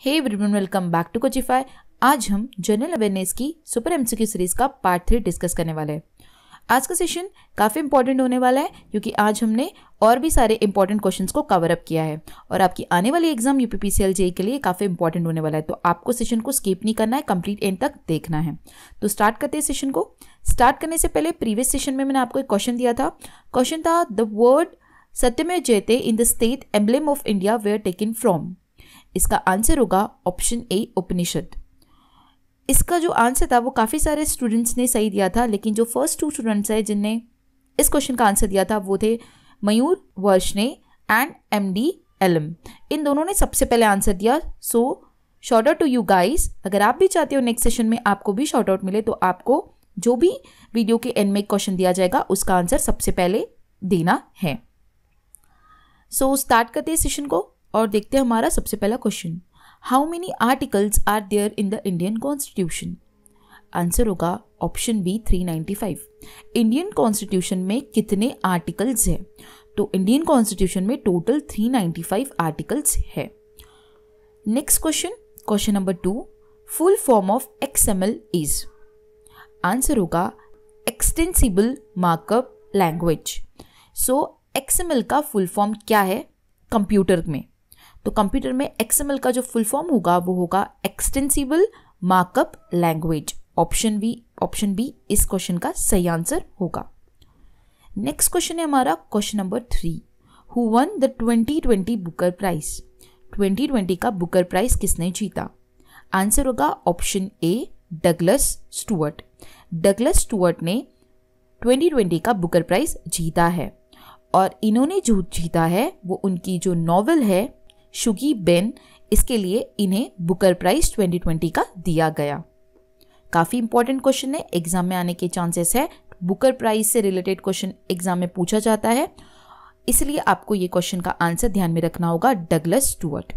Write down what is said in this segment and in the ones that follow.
Hey everyone welcome back to Coachify आज हम general awareness की सुपर एमसीक्यू सीरीज का पार्ट थ्री डिस्कस करने वाले हैं आज का सेशन काफ़ी इंपॉर्टेंट होने वाला है क्योंकि आज हमने और भी सारे इंपॉर्टेंट क्वेश्चंस को कवर अप किया है और आपकी आने वाली एग्जाम यू पी के लिए काफ़ी इंपॉर्टेंट होने वाला है तो आपको सेशन को स्किप नहीं करना है कंप्लीट एंड तक देखना है तो स्टार्ट करते हैं सेशन को स्टार्ट करने से पहले प्रीवियस सेशन में मैंने आपको एक क्वेश्चन दिया था क्वेश्चन था the word Satyamev Jayate in the state emblem of India were taken from इसका आंसर होगा ऑप्शन ए उपनिषद इसका जो आंसर था वो काफ़ी सारे स्टूडेंट्स ने सही दिया था लेकिन जो फर्स्ट टू स्टूडेंट्स हैं जिनने इस क्वेश्चन का आंसर दिया था वो थे मयूर ने एंड एम डी एलम इन दोनों ने सबसे पहले आंसर दिया so shout out to you guys अगर आप भी चाहते हो नेक्स्ट सेशन में आपको भी शॉर्ट आउट मिले तो आपको जो भी वीडियो के एंड में क्वेश्चन दिया जाएगा उसका आंसर सबसे पहले देना है सो so, स्टार्ट करते हैं सेशन को और देखते हैं हमारा सबसे पहला question how many articles are there in the Indian constitution answer होगा ऑप्शन बी 395 इंडियन कॉन्स्टिट्यूशन में कितने आर्टिकल्स हैं तो इंडियन कॉन्स्टिट्यूशन में टोटल 395 आर्टिकल्स है next question question number two full form of XML is answer होगा extensible markup language so XML का full form क्या है कंप्यूटर में तो कंप्यूटर में एक्सएमएल का जो फुल फॉर्म होगा वो होगा extensible markup language option B option B इस क्वेश्चन का सही आंसर होगा नेक्स्ट क्वेश्चन है हमारा question number three who won the twenty twenty Booker prize twenty twenty का बुकर प्राइज किसने जीता आंसर होगा option A Douglas Stuart Douglas Stuart ने 2020 का बुकर प्राइज जीता है और इन्होंने जो जीता है वो उनकी जो नॉवल है शुगी बेन इसके लिए इन्हें बुकर प्राइज 2020 का दिया गया काफ़ी इंपॉर्टेंट क्वेश्चन है एग्जाम में आने के चांसेस है बुकर प्राइज से रिलेटेड क्वेश्चन एग्जाम में पूछा जाता है इसलिए आपको ये क्वेश्चन का आंसर ध्यान में रखना होगा Douglas Stuart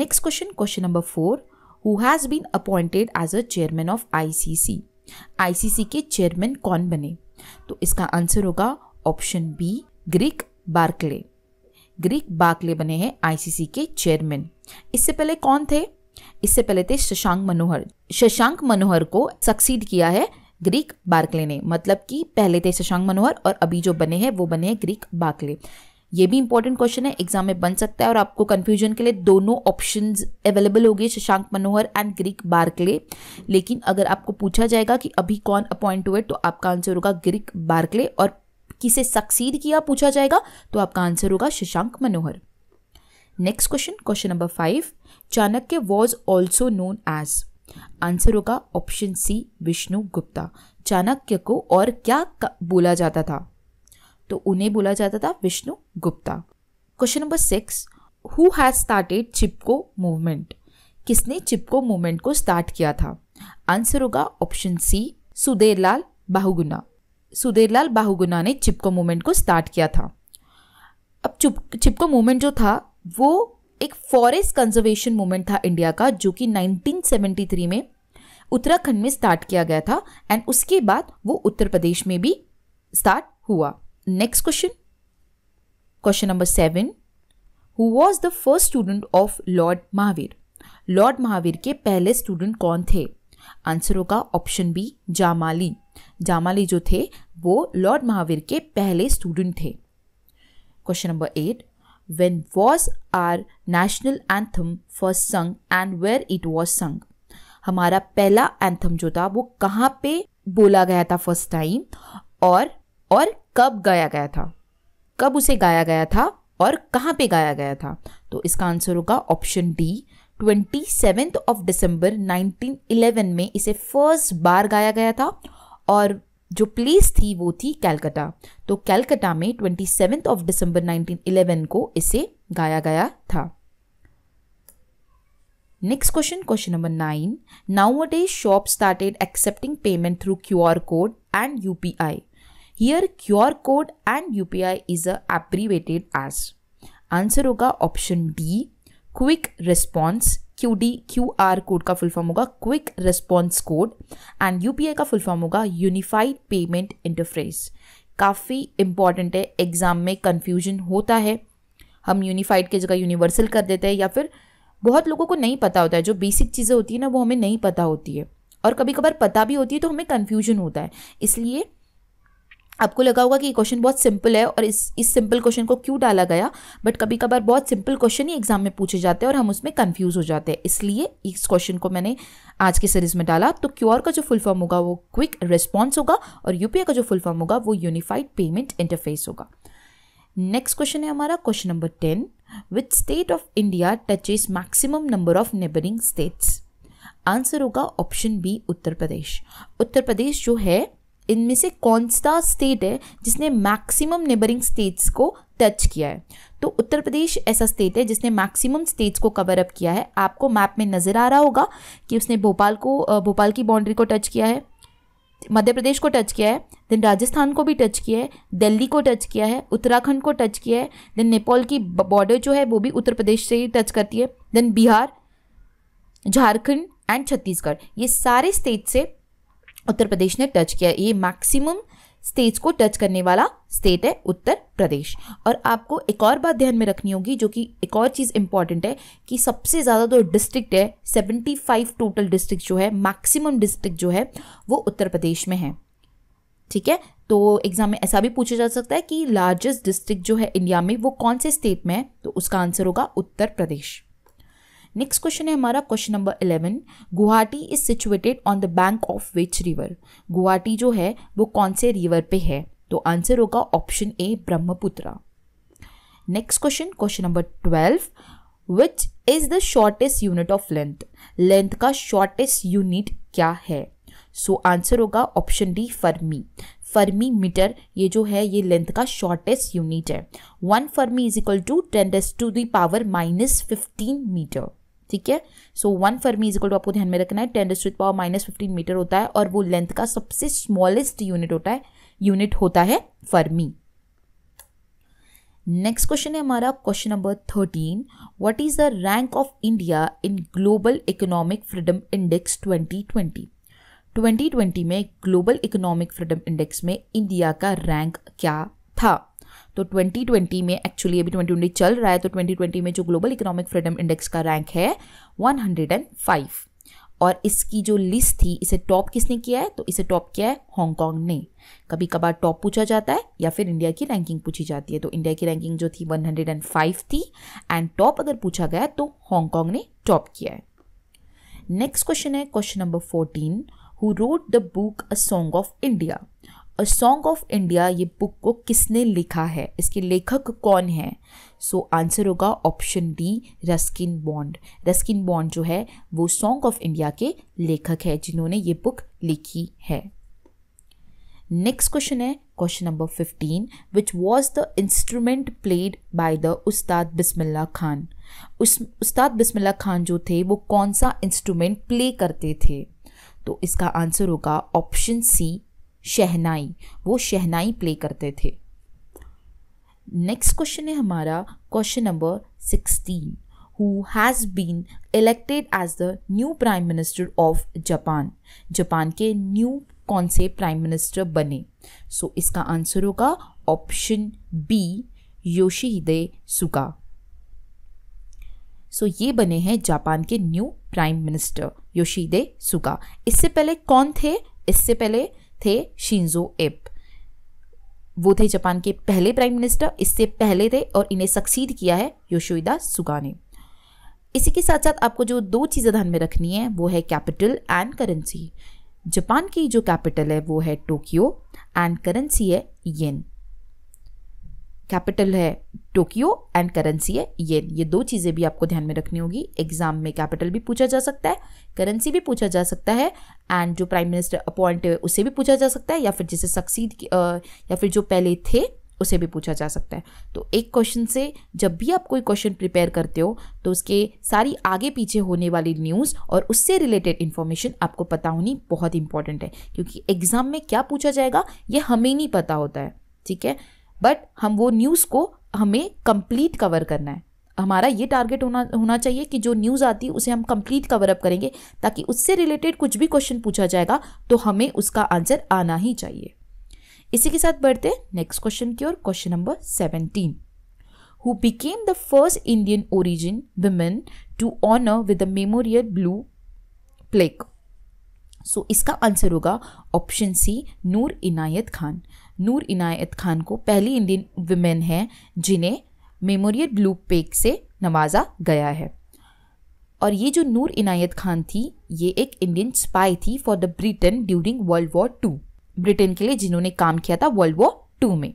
next question question number four who has been appointed as a chairman of ICC ICC के चेयरमैन कौन बने तो इसका आंसर होगा option B Greg Barclay Greg Barclay बने हैं आईसीसी के चेयरमैन इससे पहले कौन थे इससे पहले थे शशांक मनोहर शशांक मनोहर को सक्सीड किया है ग्रीक बार्कले ने मतलब कि पहले थे शशांक मनोहर और अभी जो बने हैं वो बने हैं ग्रीक बार्कले ये भी इंपॉर्टेंट क्वेश्चन है एग्जाम में बन सकता है और आपको कंफ्यूजन के लिए दोनों ऑप्शन अवेलेबल गए Shashank Manohar and Greg Barclay लेकिन अगर आपको पूछा जाएगा कि अभी कौन अपॉइंट हुए तो आपका आंसर होगा ग्रीक बार्कले और किसे सक्सीड किया पूछा जाएगा तो आपका आंसर होगा Shashank Manohar next question question number five Chanakya was also known as answer होगा ऑप्शन सी विष्णु गुप्ता चाणक्य को और क्या बोला जाता था तो उन्हें बोला जाता था Vishnu Gupta question number six who has started Chipko movement किसने चिपको मूवमेंट को स्टार्ट किया था आंसर होगा ऑप्शन सी सुदेरलाल बाहुगुना सुधीरलाल बाहुगुना ने चिपको मूवमेंट को स्टार्ट किया था अब चुप चिपको मूवमेंट जो था वो एक फॉरेस्ट कंजर्वेशन मूवमेंट था इंडिया का जो कि 1973 में उत्तराखंड में स्टार्ट किया गया था एंड उसके बाद वो उत्तर प्रदेश में भी स्टार्ट हुआ next question question number seven who was the first student of Lord Mahavir Lord Mahavir के पहले स्टूडेंट कौन थे आंसर होगा ऑप्शन बी जामाली जामाली जो थे वो लॉर्ड महावीर के पहले स्टूडेंट थे question number eight when was our national anthem first sung and where it was sung हमारा पहला एंथम जो था वो कहाँ पे बोला गया था फर्स्ट टाइम और और कब गाया गया था कब उसे गाया गया था और कहाँ पे गाया गया था तो इसका आंसर होगा option D twenty seventh of December nineteen eleven में इसे फर्स्ट बार गाया गया था और जो प्लेस थी वो थी कैलकाटा तो कैलकाटा में twenty seventh of December nineteen eleven को इसे गाया गया था next question question number nine nowadays shop started accepting payment through Q R code and U P I here Q R code and U P I is a as answer होगा option D quick response Q D Q R code का full form होगा quick response code and U P I का full form होगा unified payment interface काफ़ी important है exam में confusion होता है हम यूनिफाइड की जगह यूनिवर्सल कर देते हैं या फिर बहुत लोगों को नहीं पता होता है जो बेसिक चीज़ें होती है ना वो हमें नहीं पता होती है और कभी कभार पता भी होती है तो हमें कन्फ्यूजन होता है इसलिए आपको लगा होगा कि ये क्वेश्चन बहुत सिंपल है और इस इस सिंपल क्वेश्चन को क्यों डाला गया बट कभी कभार बहुत सिंपल क्वेश्चन ही एग्जाम में पूछे जाते हैं और हम उसमें कंफ्यूज हो जाते हैं इसलिए इस क्वेश्चन को मैंने आज की सीरीज में डाला तो क्यूआर का जो फुल फॉर्म होगा वो क्विक रिस्पॉन्स होगा और यूपीआई का जो फुल फॉर्म होगा वो यूनिफाइड पेमेंट इंटरफेस होगा नेक्स्ट क्वेश्चन है हमारा question number ten which state of India touches maximum number of neighbouring states answer होगा ऑप्शन बी उत्तर प्रदेश उत्तर प्रदेश जो है इनमें से कौन सा स्टेट है जिसने मैक्सिमम नेबरिंग स्टेट्स को टच किया है तो उत्तर प्रदेश ऐसा स्टेट है जिसने मैक्सिमम स्टेट्स को कवर अप किया है आपको मैप में नज़र आ रहा होगा कि उसने भोपाल को भोपाल की बाउंड्री को टच किया है मध्य प्रदेश को टच किया है देन राजस्थान को भी टच किया है दिल्ली को टच किया है उत्तराखंड को टच किया है देन नेपाल की बॉर्डर जो है वो भी उत्तर प्रदेश से ही टच करती है देन बिहार झारखंड एंड छत्तीसगढ़ ये सारे स्टेट से उत्तर प्रदेश ने टच किया ये मैक्सिमम स्टेट्स को टच करने वाला स्टेट है उत्तर प्रदेश और आपको एक और बात ध्यान में रखनी होगी जो कि एक और चीज़ इंपॉर्टेंट है कि सबसे ज़्यादा जो डिस्ट्रिक्ट है 75 टोटल डिस्ट्रिक्ट जो है मैक्सिमम डिस्ट्रिक्ट जो है वो उत्तर प्रदेश में है ठीक है तो एग्जाम में ऐसा भी पूछा जा सकता है कि लार्जेस्ट डिस्ट्रिक्ट जो है इंडिया में वो कौन से स्टेट में है तो उसका आंसर होगा उत्तर प्रदेश नेक्स्ट क्वेश्चन है हमारा question number eleven Guwahati is situated on the bank of which river Guwahati जो है वो कौन से रिवर पे है तो आंसर होगा option A Brahmaputra next question question number twelve which is the shortest unit of length length का शॉर्टेस्ट यूनिट क्या है सो so, आंसर होगा option D fermi fermi metre ये जो है ये लेंथ का शॉर्टेस्ट यूनिट है one fermi is equal to ten to the power minus fifteen metre ठीक है so one fermi is equal to आपको ध्यान में रखना है ten the power minus fifteen metre होता है और वो लेंथ का सबसे स्मॉलेस्ट यूनिट होता है यूनिट होता है फर्मी नेक्स्ट क्वेश्चन है हमारा question number thirteen what is the rank of India in global economic freedom index 2020 2020 में ग्लोबल इकोनॉमिक फ्रीडम इंडेक्स में इंडिया का रैंक क्या था तो 2020 में एक्चुअली अभी 2020 चल रहा है तो 2020 में जो ग्लोबल इकोनॉमिक फ्रीडम इंडेक्स का रैंक है 105 और इसकी जो लिस्ट थी इसे टॉप किसने किया है तो इसे टॉप किया है हांगकॉन्ग ने कभी कभार टॉप पूछा जाता है या फिर इंडिया की रैंकिंग पूछी जाती है तो इंडिया की रैंकिंग जो थी 105 थी एंड टॉप अगर पूछा गया तो हांगकांग ने टॉप किया है नेक्स्ट क्वेश्चन है question number fourteen who wrote the book a song of India a song of India ये बुक को किसने लिखा है इसके लेखक कौन है सो so, आंसर होगा option D Ruskin Bond Ruskin Bond जो है वो सॉन्ग ऑफ इंडिया के लेखक है जिन्होंने ये बुक लिखी है नेक्स्ट क्वेश्चन है question number fifteen which was the instrument played by the Ustad Bismillah Khan उस उस्ताद बिस्मिल्ला खान जो थे वो कौन सा इंस्ट्रूमेंट प्ले करते थे तो इसका आंसर होगा ऑप्शन सी शहनाई वो शहनाई प्ले करते थे नेक्स्ट क्वेश्चन है हमारा question number sixteen who has been elected as the new prime minister of Japan Japan के न्यू कौन से प्राइम मिनिस्टर बने सो so, इसका आंसर होगा option B Yoshihide Suga so so, ये बने हैं जापान के new prime minister Yoshihide Suga इससे पहले कौन थे इससे पहले थे शिंजो एप वो थे जापान के पहले प्राइम मिनिस्टर इससे पहले थे और इन्हें सक्सीड किया है योशोइदा सुगा ने इसी के साथ साथ आपको जो दो चीज़ें ध्यान में रखनी है वो है कैपिटल एंड करेंसी जापान की जो कैपिटल है वो है टोक्यो एंड करेंसी है येन कैपिटल है टोक्यो एंड करेंसी है येन ये दो चीज़ें भी आपको ध्यान में रखनी होगी एग्जाम में कैपिटल भी पूछा जा सकता है करेंसी भी पूछा जा सकता है एंड जो प्राइम मिनिस्टर अपॉइंट है उसे भी पूछा जा सकता है या फिर जिसे सक्सीड या फिर जो पहले थे उसे भी पूछा जा सकता है तो एक क्वेश्चन से जब भी आप कोई क्वेश्चन प्रिपेयर करते हो तो उसके सारी आगे पीछे होने वाली न्यूज़ और उससे रिलेटेड इन्फॉर्मेशन आपको पता होनी बहुत इंपॉर्टेंट है क्योंकि एग्ज़ाम में क्या पूछा जाएगा ये हमें नहीं पता होता है ठीक है बट हम वो न्यूज़ को हमें कंप्लीट कवर करना है हमारा ये टारगेट होना होना चाहिए कि जो न्यूज़ आती है उसे हम कंप्लीट कवर अप करेंगे ताकि उससे रिलेटेड कुछ भी क्वेश्चन पूछा जाएगा तो हमें उसका आंसर आना ही चाहिए इसी के साथ बढ़ते हैं नेक्स्ट क्वेश्चन की ओर question number seventeen who became the first Indian origin women to honour with the memorial blue plaque so इसका आंसर होगा ऑप्शन सी नूर इनायत खान नूर इनायत खान को पहली इंडियन वुमेन है जिन्हें मेमोरियल ब्लू पेक से नवाजा गया है और ये जो नूर इनायत खान थी ये एक इंडियन स्पाई थी for the Britain during world war two Britain के लिए जिन्होंने काम किया था वर्ल्ड वॉर टू में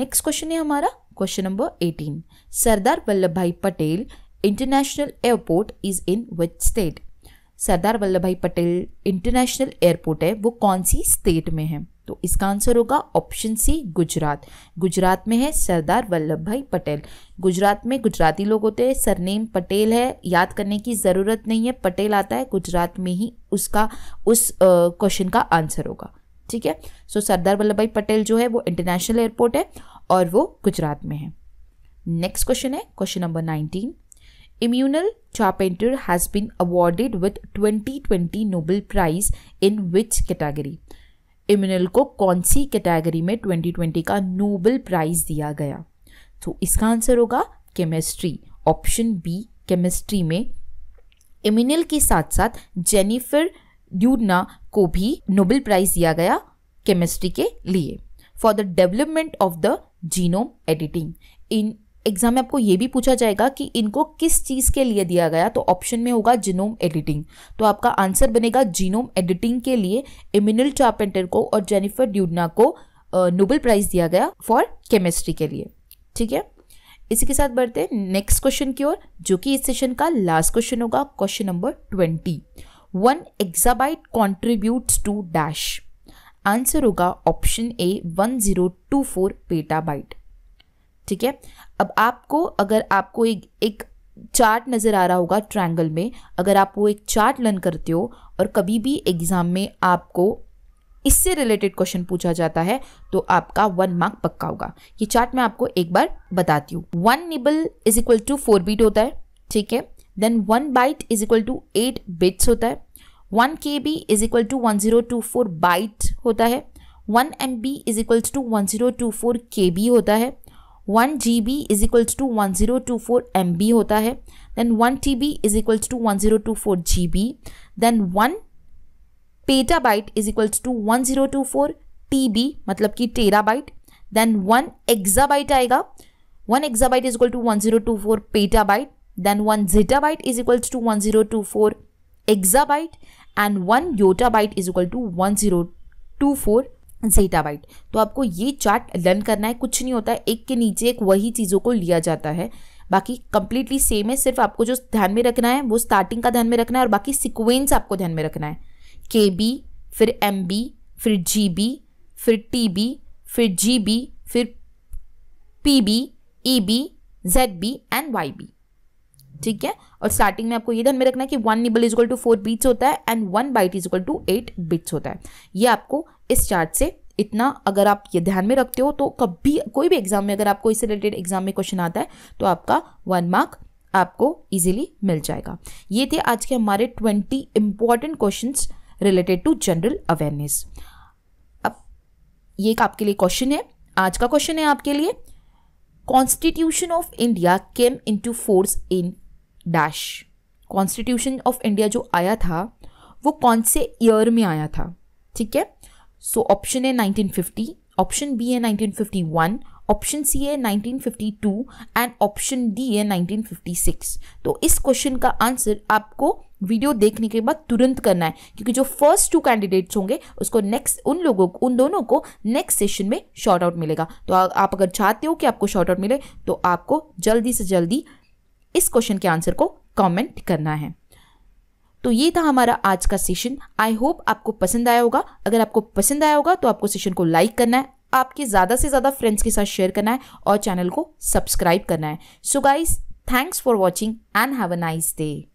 नेक्स्ट क्वेश्चन है हमारा question number eighteen Sardar Vallabh Bhai Patel international airport is in which state Sardar Vallabh Bhai Patel international airport है वो कौन सी स्टेट में है तो इसका आंसर होगा ऑप्शन सी गुजरात गुजरात में है सरदार वल्लभ भाई पटेल गुजरात में गुजराती लोग होते हैं सरनेम पटेल है याद करने की ज़रूरत नहीं है पटेल आता है गुजरात में ही उसका उस क्वेश्चन का आंसर होगा ठीक है सो सरदार वल्लभ भाई पटेल जो है वो इंटरनेशनल एयरपोर्ट है और वो गुजरात में है नेक्स्ट क्वेश्चन है question number nineteen Immunal Charpenter has been awarded with 2020 Nobel Prize in which category? Emmanuelle को कौन सी कैटेगरी में 2020 का नोबल प्राइज दिया गया तो इसका आंसर होगा केमिस्ट्री ऑप्शन बी केमिस्ट्री में इम्यूनल के साथ साथ जेनिफर ड्यूडना को भी नोबल प्राइज दिया गया केमिस्ट्री के लिए for the development of the genome editing इन एग्जाम में आपको ये भी पूछा जाएगा कि इनको किस चीज़ के लिए दिया गया तो ऑप्शन में होगा जीनोम एडिटिंग तो आपका आंसर बनेगा जीनोम एडिटिंग के लिए इमिनल चार्पेंटर को और जेनिफर ड्यूडना को नोबेल प्राइज दिया गया फॉर केमिस्ट्री के लिए ठीक है इसी के साथ बढ़ते हैं नेक्स्ट क्वेश्चन की ओर जो कि इस सेशन का लास्ट क्वेश्चन होगा question number twenty one exabyte contribute to dash answer होगा option A one zero two four petabyte ठीक है अब आपको अगर आपको एक एक चार्ट नज़र आ रहा होगा ट्रायंगल में अगर आप वो एक चार्ट लर्न करते हो और कभी भी एग्ज़ाम में आपको इससे रिलेटेड क्वेश्चन पूछा जाता है तो आपका वन मार्क पक्का होगा ये चार्ट मैं आपको एक बार बताती हूँ one nibble is equal to four bit होता है ठीक है then one byte is equal to eight bits होता है one K B is equal to one zero two four byte होता है one M B is equal to one zero two four K B होता है one G B is equals to one zero two four M B होता है then one T B is equals to one zero two four G B then one byte is equals to one zero two four T B मतलब कि terabyte then one byte आएगा one byte is equal to one zero two four petabyte then one zettabyte is equals to one zero two four and one byte is equal to one zero two four zettabyte तो आपको ये chart learn करना है कुछ नहीं होता है एक के नीचे एक वही चीज़ों को लिया जाता है बाकी कंप्लीटली सेम है सिर्फ आपको जो ध्यान में रखना है वो स्टार्टिंग का ध्यान में रखना है और बाकी सिक्वेंस आपको ध्यान में रखना है के बी फिर एम बी फिर जी बी फिर टी बी फिर जी बी फिर P B E B Z B and Y B ठीक है और स्टार्टिंग में आपको ये ध्यान में रखना है कि one nibble is equal to four bits होता है and one byte is equal to eight bits होता है ये आपको इस चार्ट से इतना अगर आप ये ध्यान में रखते हो तो कभी कोई भी एग्जाम में अगर आपको इससे रिलेटेड एग्जाम में क्वेश्चन आता है तो आपका वन मार्क आपको इजीली मिल जाएगा ये थे आज के हमारे twenty important question related to general awareness अब ये एक आपके लिए क्वेश्चन है आज का क्वेश्चन है आपके लिए constitution of India came into force in dash constitution of India जो आया था वो कौन से ईयर में आया था ठीक है सो ऑप्शन है 1950 ऑप्शन बी है 1951 ऑप्शन सी है 1952 एंड ऑप्शन डी है 1956 तो इस क्वेश्चन का आंसर आपको वीडियो देखने के बाद तुरंत करना है क्योंकि जो फर्स्ट टू कैंडिडेट्स होंगे उसको नेक्स्ट उन लोगों को उन दोनों को नेक्स्ट सेशन में शॉर्ट आउट मिलेगा तो आप अगर चाहते हो कि आपको शॉर्ट आउट मिले तो आपको जल्दी से जल्दी इस क्वेश्चन के आंसर को कमेंट करना है तो ये था हमारा आज का सेशन आई होप आपको पसंद आया होगा अगर आपको पसंद आया होगा तो आपको सेशन को लाइक करना है आपके ज़्यादा से ज़्यादा फ्रेंड्स के साथ शेयर करना है और चैनल को सब्सक्राइब करना है so guys thanks for watching and have a nice day